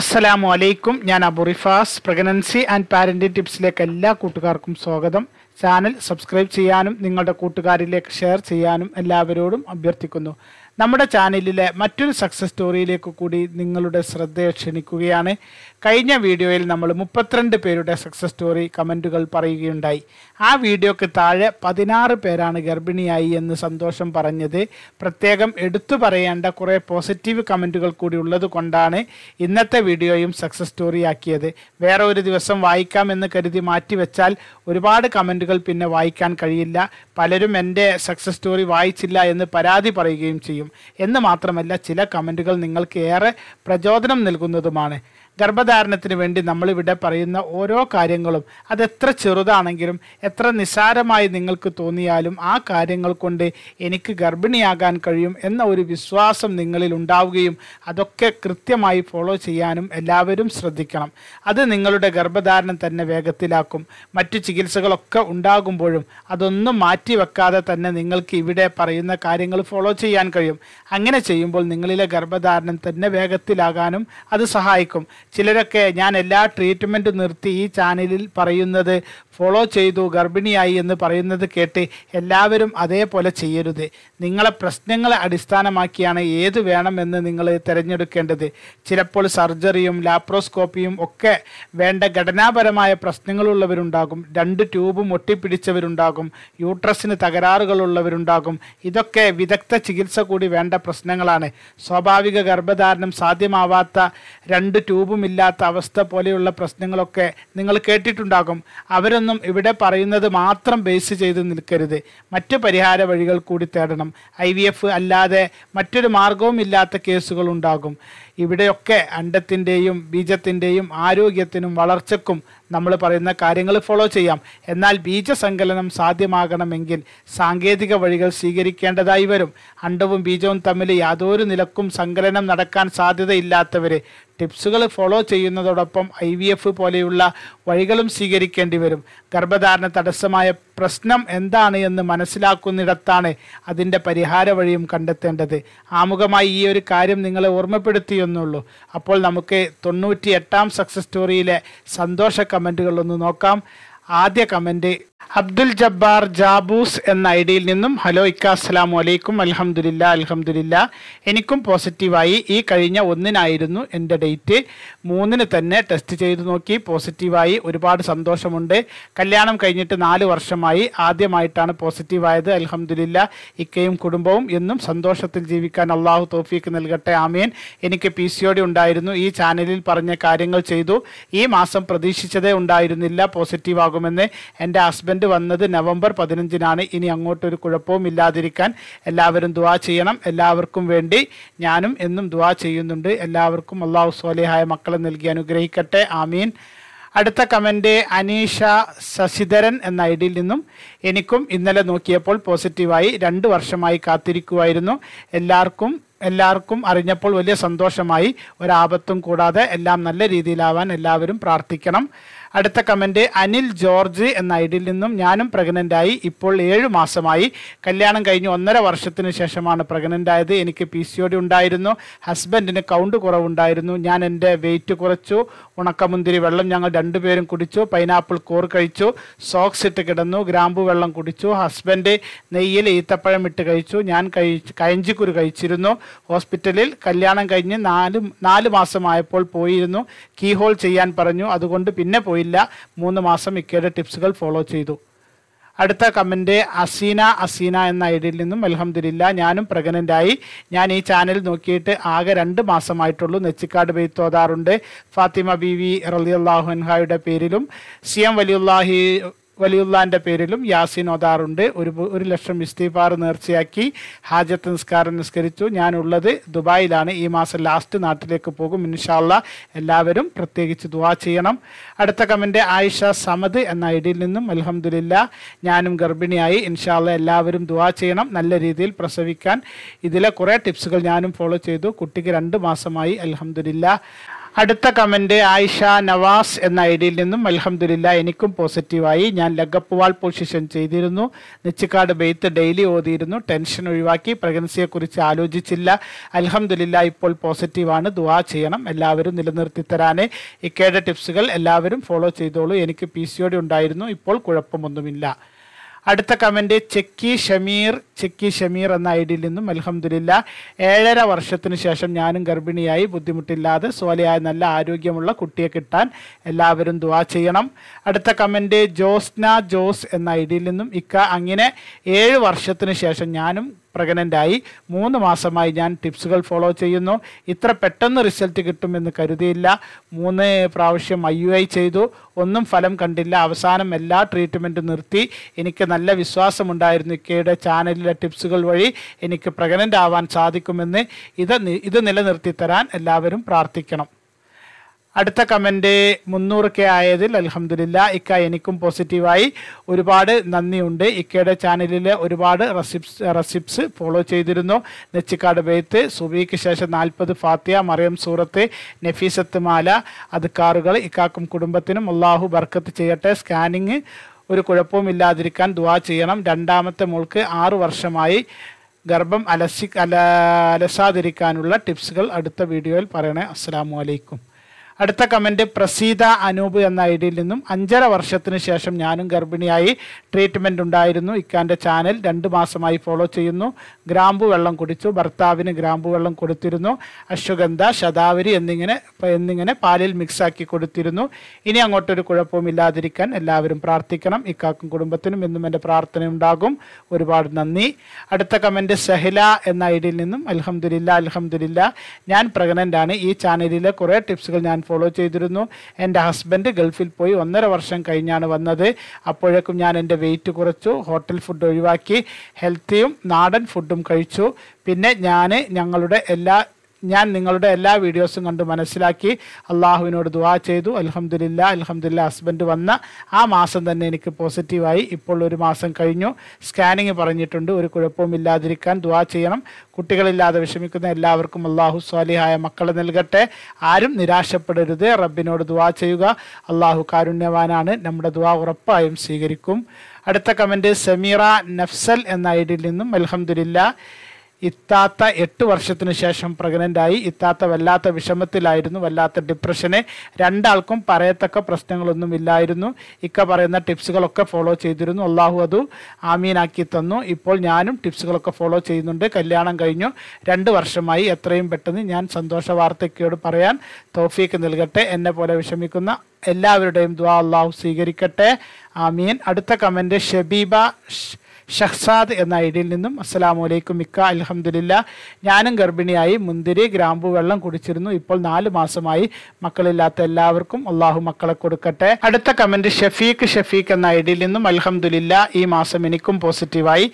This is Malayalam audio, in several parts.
അസ്സലാമു അലൈക്കും ഞാൻ Abu Rifas pregnancy and parenting ടിപ്സിലേക്ക് എല്ലാ കൂട്ടുകാർക്കും സ്വാഗതം ചാനൽ സബ്സ്ക്രൈബ് ചെയ്യാനും നിങ്ങളുടെ കൂട്ടുകാരിലേക്ക് ഷെയർ ചെയ്യാനും എല്ലാവരോടും അഭ്യർത്ഥിക്കുന്നു നമ്മുടെ ചാനലിലെ മറ്റൊരു സക്സസ് സ്റ്റോറിയിലേക്ക് കൂടി നിങ്ങളുടെ ശ്രദ്ധയെ ക്ഷണിക്കുകയാണ് കഴിഞ്ഞ വീഡിയോയിൽ നമ്മൾ മുപ്പത്തിരണ്ട് പേരുടെ സക്സസ് സ്റ്റോറി കമൻറ്റുകൾ പറയുകയുണ്ടായി ആ വീഡിയോക്ക് താഴെ പതിനാറ് പേരാണ് ഗർഭിണിയായി എന്ന് സന്തോഷം പറഞ്ഞത് പ്രത്യേകം എടുത്തു പറയേണ്ട കുറേ പോസിറ്റീവ് കമൻറ്റുകൾ കൂടി ഉള്ളത് കൊണ്ടാണ് ഇന്നത്തെ വീഡിയോയും സക്സസ് സ്റ്റോറിയാക്കിയത് വേറെ ഒരു ദിവസം വായിക്കാമെന്ന് കരുതി മാറ്റിവെച്ചാൽ ഒരുപാട് കമൻറ്റുകൾ പിന്നെ വായിക്കാൻ കഴിയില്ല പലരും എൻ്റെ സക്സസ് സ്റ്റോറി വായിച്ചില്ല എന്ന് പരാതി പറയുകയും ചെയ്യും എന്ന് മാത്രമല്ല ചില കമൻറ്റുകൾ നിങ്ങൾക്ക് ഏറെ പ്രചോദനം നൽകുന്നതുമാണ് ഗർഭധാരണത്തിന് വേണ്ടി നമ്മളിവിടെ പറയുന്ന ഓരോ കാര്യങ്ങളും അതെത്ര ചെറുതാണെങ്കിലും എത്ര നിസ്സാരമായി നിങ്ങൾക്ക് തോന്നിയാലും ആ കാര്യങ്ങൾ കൊണ്ട് എനിക്ക് ഗർഭിണിയാകാൻ കഴിയും എന്ന ഒരു വിശ്വാസം നിങ്ങളിൽ ഉണ്ടാവുകയും അതൊക്കെ കൃത്യമായി ഫോളോ ചെയ്യാനും എല്ലാവരും ശ്രദ്ധിക്കണം അത് നിങ്ങളുടെ ഗർഭധാരണം തന്നെ വേഗത്തിലാക്കും മറ്റു ചികിത്സകളൊക്കെ ഉണ്ടാകുമ്പോഴും അതൊന്നും മാറ്റിവെക്കാതെ തന്നെ നിങ്ങൾക്ക് ഇവിടെ പറയുന്ന കാര്യങ്ങൾ ഫോളോ ചെയ്യാൻ കഴിയും അങ്ങനെ ചെയ്യുമ്പോൾ നിങ്ങളിലെ ഗർഭധാരണം തന്നെ വേഗത്തിലാകാനും അത് സഹായിക്കും ചിലരൊക്കെ ഞാൻ എല്ലാ ട്രീറ്റ്മെൻറ്റും നിർത്തി ഈ ചാനലിൽ പറയുന്നത് ഫോളോ ചെയ്തു ഗർഭിണിയായി എന്ന് പറയുന്നത് കേട്ട് എല്ലാവരും അതേപോലെ ചെയ്യരുത് നിങ്ങളെ പ്രശ്നങ്ങളെ അടിസ്ഥാനമാക്കിയാണ് ഏത് വേണമെന്ന് നിങ്ങൾ തിരഞ്ഞെടുക്കേണ്ടത് ചിലപ്പോൾ സർജറിയും ലാപ്രോസ്കോപ്പിയും ഒക്കെ വേണ്ട ഘടനാപരമായ പ്രശ്നങ്ങളുള്ളവരുണ്ടാകും രണ്ട് ട്യൂബും ഒട്ടിപ്പിടിച്ചവരുണ്ടാകും യൂട്രസിന് തകരാറുകളുള്ളവരുണ്ടാകും ഇതൊക്കെ വിദഗ്ധ ചികിത്സ കൂടി വേണ്ട പ്രശ്നങ്ങളാണ് സ്വാഭാവിക ഗർഭധാരണം സാധ്യമാവാത്ത രണ്ട് ട്യൂബും ഒന്നുമില്ലാത്ത അവസ്ഥ പോലെയുള്ള പ്രശ്നങ്ങളൊക്കെ നിങ്ങൾ കേട്ടിട്ടുണ്ടാകും അവരൊന്നും ഇവിടെ പറയുന്നത് മാത്രം ബേസ് ചെയ്ത് നിൽക്കരുത് മറ്റ് പരിഹാര വഴികൾ കൂടി തേടണം ഐ വി എഫ് അല്ലാതെ മറ്റൊരു മാർഗവും ഇല്ലാത്ത കേസുകൾ ഉണ്ടാകും ഇവിടെയൊക്കെ അണ്ടത്തിൻ്റെയും ബീജത്തിൻ്റെയും ആരോഗ്യത്തിനും വളർച്ചക്കും നമ്മൾ പറയുന്ന കാര്യങ്ങൾ ഫോളോ ചെയ്യാം എന്നാൽ ബീജസങ്കലനം സാധ്യമാകണമെങ്കിൽ സാങ്കേതിക വഴികൾ സ്വീകരിക്കേണ്ടതായി വരും അണ്ടവും ബീജവും തമ്മിൽ യാതൊരു നിലക്കും സങ്കലനം നടക്കാൻ സാധ്യതയില്ലാത്തവർ ടിപ്സുകൾ ഫോളോ ചെയ്യുന്നതോടൊപ്പം ഐ വി എഫ് പോലെയുള്ള വഴികളും സ്വീകരിക്കേണ്ടി വരും ഗർഭധാരണ തടസ്സമായ പ്രശ്നം എന്താണ് എന്ന് മനസ്സിലാക്കുന്നിടത്താണ് അതിൻ്റെ പരിഹാര വഴിയും കണ്ടെത്തേണ്ടത് ആമുഖമായി ഈ ഒരു കാര്യം നിങ്ങളെ ഓർമ്മപ്പെടുത്തിയെന്നുള്ളൂ അപ്പോൾ നമുക്ക് തൊണ്ണൂറ്റി എട്ടാം സക്സസ് സ്റ്റോറിയിലെ സന്തോഷ കമൻറ്റുകളൊന്ന് നോക്കാം ആദ്യ കമൻറ്റ് അബ്ദുൽ ജബ്ബാർ ജാബൂസ് എന്ന ഐ ഡിയിൽ നിന്നും ഹലോ ഇക്ക അസ്സലാമു അലൈക്കും അലഹമുല്ല അലഹമുല്ല എനിക്കും പോസിറ്റീവായി ഈ കഴിഞ്ഞ ഒന്നിനായിരുന്നു എൻ്റെ ഡേറ്റ് മൂന്നിന് തന്നെ ടെസ്റ്റ് ചെയ്ത് നോക്കി പോസിറ്റീവായി ഒരുപാട് സന്തോഷമുണ്ട് കല്യാണം കഴിഞ്ഞിട്ട് നാല് വർഷമായി ആദ്യമായിട്ടാണ് പോസിറ്റീവായത് അലഹമുല്ല ഇക്കയും കുടുംബവും എന്നും സന്തോഷത്തിൽ ജീവിക്കാൻ അള്ളാഹു തോഫീക്ക് നൽകട്ടെ ആമീൻ എനിക്ക് പി സി ഉണ്ടായിരുന്നു ഈ ചാനലിൽ പറഞ്ഞ കാര്യങ്ങൾ ചെയ്തു ഈ മാസം പ്രതീക്ഷിച്ചതേ ഉണ്ടായിരുന്നില്ല പോസിറ്റീവ് ഉണ്ടാകുമെന്ന് എൻ്റെ ഹസ്ബൻഡ് വന്നത് നവംബർ പതിനഞ്ചിനാണ് ഇനി അങ്ങോട്ട് ഒരു കുഴപ്പവും ഇല്ലാതിരിക്കാൻ എല്ലാവരും ദുവാ ചെയ്യണം എല്ലാവർക്കും വേണ്ടി ഞാനും എന്നും ദുവാ ചെയ്യുന്നുണ്ട് എല്ലാവർക്കും അള്ളാഹു സ്വാലിഹായ മക്കളെ നൽകി അനുഗ്രഹിക്കട്ടെ ആമീൻ അടുത്ത കമൻ്റ് അനീഷ ശശിധരൻ എന്ന ഐ ഡിയിൽ നിന്നും എനിക്കും ഇന്നലെ നോക്കിയപ്പോൾ പോസിറ്റീവായി രണ്ട് വർഷമായി കാത്തിരിക്കുമായിരുന്നു എല്ലാവർക്കും എല്ലാവർക്കും അറിഞ്ഞപ്പോൾ വലിയ സന്തോഷമായി ഒരാപത്തും കൂടാതെ എല്ലാം നല്ല രീതിയിലാവാൻ എല്ലാവരും പ്രാർത്ഥിക്കണം അടുത്ത കമൻറ്റ് അനിൽ ജോർജ് എന്ന ഐഡിൽ നിന്നും ഞാനും പ്രഗ്നൻ്റായി ഇപ്പോൾ ഏഴ് മാസമായി കല്യാണം കഴിഞ്ഞ് ഒന്നര വർഷത്തിന് ശേഷമാണ് പ്രഗ്നൻ്റായത് എനിക്ക് പി സി ഒ ഉണ്ടായിരുന്നു ഹസ്ബൻഡിന് കൗണ്ട് കുറവുണ്ടായിരുന്നു ഞാൻ എൻ്റെ വെയിറ്റ് കുറച്ചു ഉണക്കമുന്തിരി വെള്ളം ഞങ്ങൾ രണ്ടുപേരും കുടിച്ചു പൈനാപ്പിൾ കോർ കഴിച്ചു സോക്സ് ഇട്ട് കിടന്നു ഗ്രാമ്പു വെള്ളം കുടിച്ചു ഹസ്ബൻഡ് നെയ്യിൽ ഈത്തപ്പഴം ഇട്ട് കഴിച്ചു ഞാൻ കഴിച്ച് കയഞ്ചിക്കുരു കഴിച്ചിരുന്നു ഹോസ്പിറ്റലിൽ കല്യാണം കഴിഞ്ഞ് നാല് നാല് മാസമായപ്പോൾ പോയിരുന്നു കീ ഹോൾ ചെയ്യാൻ പറഞ്ഞു അതുകൊണ്ട് പിന്നെ പോയി ഇല്ല മൂന്ന് മാസം ഇക്കയുടെ ടിപ്സുകൾ ഫോളോ ചെയ്തു അടുത്ത കമൻ്റ് അസീന അസീന എന്ന ഐ ഡിയിൽ നിന്നും അലഹമ്മദില്ല ഞാനും പ്രഗ്നൻ്റായി ഞാൻ ഈ ചാനൽ നോക്കിയിട്ട് ആകെ രണ്ട് മാസമായിട്ടുള്ളൂ നെച്ചിക്കാട് ബെയ്ത്ത് തോതാറുണ്ട് ഫാത്തിമ ബി വി റലിയുള്ളാഹുൻഹായുടെ പേരിലും സി എം വലിയുല്ലാഹി വലിയുള്ളാൻ്റെ പേരിലും യാസിൻ ഓതാറുണ്ട് ഒരു ഒരു ലക്ഷം ഇസ്തീഫാർ നേർച്ചയാക്കി ഹാജത്ത് നിസ്കാരം നിസ്കരിച്ചു ഞാനുള്ളത് ദുബായിലാണ് ഈ മാസം ലാസ്റ്റ് നാട്ടിലേക്ക് പോകും ഇൻഷാല്ല എല്ലാവരും പ്രത്യേകിച്ച് ദുവാ ചെയ്യണം അടുത്ത കമൻ്റ് ആയിഷ സമദ് എന്ന ഐ ഡിയിൽ നിന്നും അലഹമുല്ല ഞാനും ഗർഭിണിയായി ഇൻഷാല്ല എല്ലാവരും ദുവാ ചെയ്യണം നല്ല രീതിയിൽ പ്രസവിക്കാൻ ഇതിലെ കുറേ ടിപ്സുകൾ ഞാനും ഫോളോ ചെയ്തു കുട്ടിക്ക് രണ്ട് മാസമായി അലഹമുല്ല അടുത്ത കമന്റ് ആയിഷ നവാസ് എന്ന ഐ ഡിയിൽ നിന്നും അലഹമ്മദില്ല എനിക്കും പോസിറ്റീവായി ഞാൻ ലഗപ്പ് വാൾ പൊസിഷൻ ചെയ്തിരുന്നു നിച്ചക്കാട് ബെയ്ത്ത് ഡെയിലി ഓതിയിരുന്നു ടെൻഷൻ ഒഴിവാക്കി കുറിച്ച് ആലോചിച്ചില്ല അലഹമ്മദില്ല ഇപ്പോൾ പോസിറ്റീവാണ് ദുവാ ചെയ്യണം എല്ലാവരും നിലനിർത്തി തരാനേ ഇക്കയുടെ ടിപ്സുകൾ എല്ലാവരും ഫോളോ ചെയ്തോളൂ എനിക്ക് പി സി ഉണ്ടായിരുന്നു ഇപ്പോൾ കുഴപ്പമൊന്നുമില്ല അടുത്ത കമൻറ്റ് ചെക്കി ഷമീർ ചെക്കി ഷമീർ എന്ന ഐ ഡിയിൽ നിന്നും അലഹമുല്ല ഏഴര വർഷത്തിനു ശേഷം ഞാനും ഗർഭിണിയായി ബുദ്ധിമുട്ടില്ലാതെ സോലയായ നല്ല ആരോഗ്യമുള്ള കുട്ടിയെ കിട്ടാൻ എല്ലാവരും ദുവാ ചെയ്യണം അടുത്ത കമൻറ്റ് ജോസ്ന ജോസ് എന്ന ഐ ഡിയിൽ നിന്നും ഇക്ക അങ്ങനെ ഏഴ് വർഷത്തിനു ശേഷം ഞാനും പ്രഗ്നൻ്റായി മൂന്ന് മാസമായി ഞാൻ ടിപ്സുകൾ ഫോളോ ചെയ്യുന്നു ഇത്ര പെട്ടെന്ന് റിസൾട്ട് കിട്ടുമെന്ന് കരുതിയില്ല മൂന്ന് പ്രാവശ്യം ഐ യു ഐ ചെയ്തു ഒന്നും ഫലം കണ്ടില്ല അവസാനം എല്ലാ ട്രീറ്റ്മെൻറ്റും നിർത്തി എനിക്ക് നല്ല വിശ്വാസമുണ്ടായിരുന്നു ഇക്കയുടെ ചാനലിലെ ടിപ്സുകൾ വഴി എനിക്ക് പ്രഗ്നൻ്റ് ആവാൻ സാധിക്കുമെന്ന് ഇത് ഇത് നിലനിർത്തി തരാൻ എല്ലാവരും പ്രാർത്ഥിക്കണം അടുത്ത കമൻറ്റ് മുന്നൂറ് കെ ആയതിൽ അലഹമില്ല ഇക്ക എനിക്കും പോസിറ്റീവായി ഒരുപാട് നന്ദിയുണ്ട് ഇക്കയുടെ ചാനലിലെ ഒരുപാട് റെസിപ്സ് റെസിപ്സ് ഫോളോ ചെയ്തിരുന്നു നെച്ചിക്കാട് ബേത്ത് സുബിക്ക് ശേഷം നാൽപ്പത് ഫാത്തിയ മറിയം സൂറത്ത് നഫീസത്ത് മാല അതുക്കാറുകൾ ഇക്കാക്കും കുടുംബത്തിനും അള്ളാഹു ബർക്കത്ത് ചെയ്യട്ടെ സ്കാനിങ് ഒരു കുഴപ്പവും ഇല്ലാതിരിക്കാൻ ദുവാ ചെയ്യണം രണ്ടാമത്തെ മുൾക്ക് ആറു വർഷമായി ഗർഭം അലസി അല അലസാതിരിക്കാനുള്ള ടിപ്സുകൾ അടുത്ത വീഡിയോയിൽ പറയണേ അസ്സാം വലൈക്കും അടുത്ത കമൻറ്റ് പ്രസീത അനൂപ് എന്ന ഐ ഡിയിൽ നിന്നും അഞ്ചര വർഷത്തിന് ശേഷം ഞാനും ഗർഭിണിയായി ട്രീറ്റ്മെൻറ്റ് ഉണ്ടായിരുന്നു ഇക്കാൻ്റെ ചാനൽ രണ്ട് മാസമായി ഫോളോ ചെയ്യുന്നു ഗ്രാമ്പു വെള്ളം കുടിച്ചു ഭർത്താവിന് ഗ്രാമ്പു വെള്ളം കൊടുത്തിരുന്നു അശ്വഗന്ധ ശതാവരി എന്നിങ്ങനെ എന്നിങ്ങനെ പാലിൽ മിക്സാക്കി കൊടുത്തിരുന്നു ഇനി അങ്ങോട്ടൊരു കുഴപ്പവും ഇല്ലാതിരിക്കാൻ എല്ലാവരും പ്രാർത്ഥിക്കണം ഇക്കാക്കും കുടുംബത്തിനും എന്നും എൻ്റെ പ്രാർത്ഥന ഉണ്ടാകും ഒരുപാട് നന്ദി അടുത്ത കമൻറ്റ് സഹില എന്ന ഐ ഡിയിൽ നിന്നും അലഹമുല്ല അലഹമുല്ല ഞാൻ പ്രഗ്നൻ്റാണ് ഈ ചാനലിലെ കുറേ ടിപ്സുകൾ ഞാൻ ഫോളോ ചെയ്തിരുന്നു എൻ്റെ ഹസ്ബൻഡ് ഗൾഫിൽ പോയി ഒന്നര വർഷം കഴിഞ്ഞാണ് വന്നത് അപ്പോഴേക്കും ഞാൻ എൻ്റെ വെയിറ്റ് കുറച്ചു ഹോട്ടൽ ഫുഡ് ഒഴിവാക്കി ഹെൽത്തിയും നാടൻ ഫുഡും കഴിച്ചു പിന്നെ ഞാൻ ഞങ്ങളുടെ എല്ലാ ഞാൻ നിങ്ങളുടെ എല്ലാ വീഡിയോസും കണ്ട് മനസ്സിലാക്കി അള്ളാഹുവിനോട് ദുവാ ചെയ്തു അലഹമ്മദില്ല അലഹമ്മദില്ല ഹസ്ബൻഡ് വന്ന ആ മാസം തന്നെ എനിക്ക് പോസിറ്റീവായി ഇപ്പോൾ ഒരു മാസം കഴിഞ്ഞു സ്കാനിങ് പറഞ്ഞിട്ടുണ്ട് ഒരു കുഴപ്പവും ഇല്ലാതിരിക്കാൻ ദുവാ ചെയ്യണം കുട്ടികളില്ലാതെ വിഷമിക്കുന്ന എല്ലാവർക്കും അള്ളാഹു സ്വാലിഹായ മക്കളെ നൽകട്ടെ ആരും നിരാശപ്പെടരുത് റബ്ബിനോട് ദുവാ ചെയ്യുക അള്ളാഹു കാരുണ്യവാനാണ് നമ്മുടെ ദുവാ ഉറപ്പായും സ്വീകരിക്കും അടുത്ത കമൻറ്റ് സമീറ നഫ്സൽ എന്ന ഐഡിയിൽ നിന്നും അലഹമ്മദില്ല ഇത്താത്ത എട്ട് വർഷത്തിന് ശേഷം പ്രഗ്നൻ്റായി ഇത്താത്ത വല്ലാത്ത വിഷമത്തിലായിരുന്നു വല്ലാത്ത ഡിപ്രഷനെ രണ്ടാൾക്കും പറയത്തക്ക പ്രശ്നങ്ങളൊന്നും ഇല്ലായിരുന്നു ഇക്ക പറയുന്ന ടിപ്സുകളൊക്കെ ഫോളോ ചെയ്തിരുന്നു അള്ളാഹു അതു ആമീനാക്കി തന്നു ഇപ്പോൾ ഞാനും ടിപ്സുകളൊക്കെ ഫോളോ ചെയ്യുന്നുണ്ട് കല്യാണം കഴിഞ്ഞു രണ്ട് വർഷമായി എത്രയും പെട്ടെന്ന് ഞാൻ സന്തോഷ വാർത്തയ്ക്കോട് പറയാൻ തോഫീക്ക് നൽകട്ടെ എന്നെ പോലെ വിഷമിക്കുന്ന എല്ലാവരുടെയും ദ്വാ അള്ളാഹു സ്വീകരിക്കട്ടെ ആമീൻ അടുത്ത കമൻറ്റ് ഷബീബ ഷഹ്സാദ് എന്ന ഐഡിയിൽ നിന്നും അസ്സലാമു അലൈക്കും മിക്ക അലഹമുല്ല ഞാനും ഗർഭിണിയായി മുന്തിരി ഗ്രാമ്പു വെള്ളം കുടിച്ചിരുന്നു ഇപ്പോൾ നാല് മാസമായി മക്കളില്ലാത്ത എല്ലാവർക്കും അള്ളാഹു മക്കളെ കൊടുക്കട്ടെ അടുത്ത കമന്റ് ഷഫീഖ് ഷഫീഖ് എന്ന ഐഡിയിൽ നിന്നും അലഹമുല്ല ഈ മാസം എനിക്കും പോസിറ്റീവായി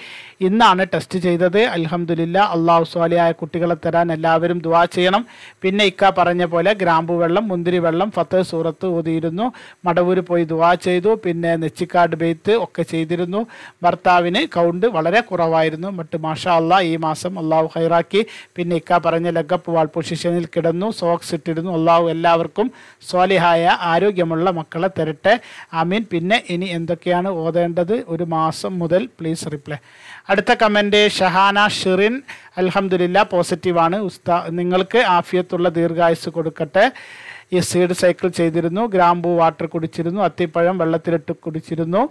ഇന്നാണ് ടെസ്റ്റ് ചെയ്തത് അലഹമുല്ല അള്ളാഹു സ്വാലിയായ കുട്ടികളെ തരാൻ എല്ലാവരും ദുവാ ചെയ്യണം പിന്നെ ഇക്ക പറഞ്ഞ പോലെ ഗ്രാമ്പു വെള്ളം മുന്തിരി വെള്ളം ഫത്ത് സൂറത്ത് ഓതിയിരുന്നു മടവൂർ പോയി ദുവാ ചെയ്തു പിന്നെ നെച്ചിക്കാട് ബെയ്ത്ത് ഒക്കെ ചെയ്തിരുന്നു ഭർത്താവിന് കൗണ്ട് വളരെ കുറവായിരുന്നു മറ്റ് മാഷ അള്ളാഹ് ഈ മാസം അള്ളാഹു ഹൈറാക്കി പിന്നെ ഇക്ക പറഞ്ഞ ലഗപ്പ് വാൾ പൊസിഷനിൽ കിടന്നു സോക്സ് ഇട്ടിരുന്നു അള്ളാഹു എല്ലാവർക്കും സ്വാലിഹായ ആരോഗ്യമുള്ള മക്കളെ തരട്ടെ അമീൻ പിന്നെ ഇനി എന്തൊക്കെയാണ് ഓതേണ്ടത് ഒരു മാസം മുതൽ പ്ലീസ് റിപ്ലൈ അടുത്ത കമൻറ്റ് ഷഹാന ഷിറിൻ അലഹമുല്ല പോസിറ്റീവാണ് ഉസ്താ നിങ്ങൾക്ക് ആഫിയത്തുള്ള ദീർഘായുസ് കൊടുക്കട്ടെ ഈ സീഡ് സൈക്കിൾ ചെയ്തിരുന്നു ഗ്രാമ്പൂ വാട്ടർ കുടിച്ചിരുന്നു അത്തിപ്പഴം വെള്ളത്തിലിട്ട് കുടിച്ചിരുന്നു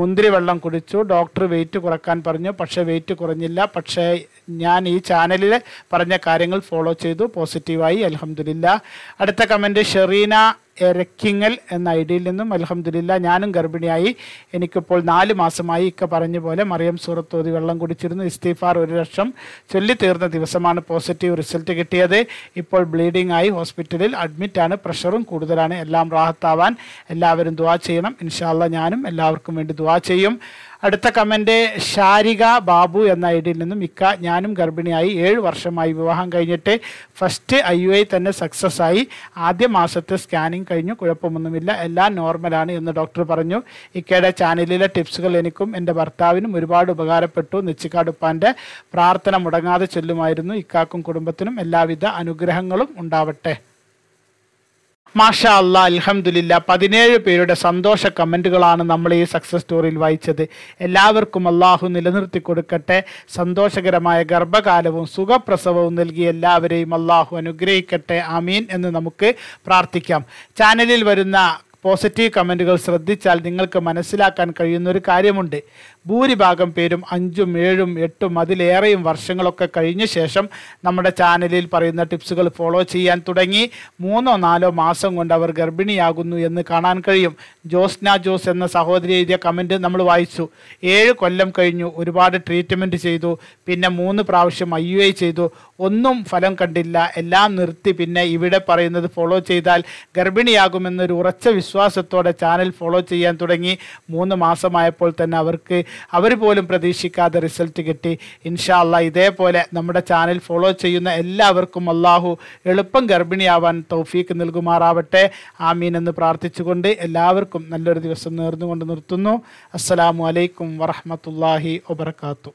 മുന്തിരി വെള്ളം കുടിച്ചു ഡോക്ടർ വെയിറ്റ് കുറക്കാൻ പറഞ്ഞു പക്ഷേ വെയിറ്റ് കുറഞ്ഞില്ല പക്ഷേ ഞാൻ ഈ ചാനലിൽ പറഞ്ഞ കാര്യങ്ങൾ ഫോളോ ചെയ്തു പോസിറ്റീവായി അലഹമുല്ല അടുത്ത കമൻറ്റ് ഷെറീന എരക്കിങ്ങൽ എന്ന ഐ ഡിയിൽ നിന്നും അലഹമുല്ല ഞാനും ഗർഭിണിയായി എനിക്കിപ്പോൾ നാല് മാസമായി ഇക്ക പറഞ്ഞ പോലെ മറിയം സൂറത്തോതി വെള്ളം കുടിച്ചിരുന്നു ഇസ്തീഫാർ ഒരു ലക്ഷം ചൊല്ലി തീർന്ന ദിവസമാണ് പോസിറ്റീവ് റിസൾട്ട് കിട്ടിയത് ഇപ്പോൾ ബ്ലീഡിംഗ് ആയി ഹോസ്പിറ്റലിൽ അഡ്മിറ്റാണ് പ്രഷറും കൂടുതലാണ് എല്ലാം റാഹത്താവാൻ എല്ലാവരും ദുവാ ചെയ്യണം ഇൻഷാല്ല ഞാനും എല്ലാവർക്കും വേണ്ടി ദുവാ ചെയ്യും അടുത്ത കമൻ്റ് ഷാരിക ബാബു എന്ന ഐഡിയിൽ നിന്നും ഇക്ക ഞാനും ഗർഭിണിയായി ഏഴ് വർഷമായി വിവാഹം കഴിഞ്ഞിട്ട് ഫസ്റ്റ് ഐ യു ഐ തന്നെ സക്സസ് ആയി ആദ്യ മാസത്തെ സ്കാനിങ് കഴിഞ്ഞു കുഴപ്പമൊന്നുമില്ല എല്ലാം നോർമലാണ് എന്ന് ഡോക്ടർ പറഞ്ഞു ഇക്കയുടെ ചാനലിലെ ടിപ്സുകൾ എനിക്കും എൻ്റെ ഭർത്താവിനും ഒരുപാട് ഉപകാരപ്പെട്ടു നെച്ചിക്കാടുപ്പാൻ്റെ പ്രാർത്ഥന മുടങ്ങാതെ ചൊല്ലുമായിരുന്നു ഇക്കാക്കും കുടുംബത്തിനും എല്ലാവിധ അനുഗ്രഹങ്ങളും ഉണ്ടാവട്ടെ മാഷാ അല്ല അലഹമുല്ല പതിനേഴ് പേരുടെ സന്തോഷ കമൻറ്റുകളാണ് നമ്മൾ ഈ സക്സസ് സ്റ്റോറിയിൽ വായിച്ചത് എല്ലാവർക്കും അള്ളാഹു നിലനിർത്തി കൊടുക്കട്ടെ സന്തോഷകരമായ ഗർഭകാലവും സുഖപ്രസവവും നൽകി എല്ലാവരെയും അള്ളാഹു അനുഗ്രഹിക്കട്ടെ ആമീൻ എന്ന് നമുക്ക് പ്രാർത്ഥിക്കാം ചാനലിൽ വരുന്ന പോസിറ്റീവ് കമൻറ്റുകൾ ശ്രദ്ധിച്ചാൽ നിങ്ങൾക്ക് മനസ്സിലാക്കാൻ കഴിയുന്ന ഒരു കാര്യമുണ്ട് ഭൂരിഭാഗം പേരും അഞ്ചും ഏഴും എട്ടും അതിലേറെയും വർഷങ്ങളൊക്കെ കഴിഞ്ഞ ശേഷം നമ്മുടെ ചാനലിൽ പറയുന്ന ടിപ്സുകൾ ഫോളോ ചെയ്യാൻ തുടങ്ങി മൂന്നോ നാലോ മാസം കൊണ്ട് അവർ ഗർഭിണിയാകുന്നു എന്ന് കാണാൻ കഴിയും ജോസ്ന ജോസ് എന്ന സഹോദരി എഴുതിയ കമൻറ്റ് നമ്മൾ വായിച്ചു ഏഴ് കൊല്ലം കഴിഞ്ഞു ഒരുപാട് ട്രീറ്റ്മെൻറ്റ് ചെയ്തു പിന്നെ മൂന്ന് പ്രാവശ്യം ഐ യു ഐ ചെയ്തു ഒന്നും ഫലം കണ്ടില്ല എല്ലാം നിർത്തി പിന്നെ ഇവിടെ പറയുന്നത് ഫോളോ ചെയ്താൽ ഗർഭിണിയാകുമെന്നൊരു ഉറച്ച വിശ്വാസത്തോടെ ചാനൽ ഫോളോ ചെയ്യാൻ തുടങ്ങി മൂന്ന് മാസമായപ്പോൾ തന്നെ അവർക്ക് അവർ പോലും പ്രതീക്ഷിക്കാതെ റിസൾട്ട് കിട്ടി ഇൻഷാല്ല ഇതേപോലെ നമ്മുടെ ചാനൽ ഫോളോ ചെയ്യുന്ന എല്ലാവർക്കും അള്ളാഹു എളുപ്പം ഗർഭിണിയാവാൻ തൗഫീക്ക് നൽകുമാറാവട്ടെ ആമീൻ എന്ന് പ്രാർത്ഥിച്ചുകൊണ്ട് എല്ലാവർക്കും നല്ലൊരു ദിവസം നേർന്നുകൊണ്ട് നിർത്തുന്നു അസ്സലാമു അലൈക്കും വറഹമത്തല്ലാഹി വബർക്കാത്തു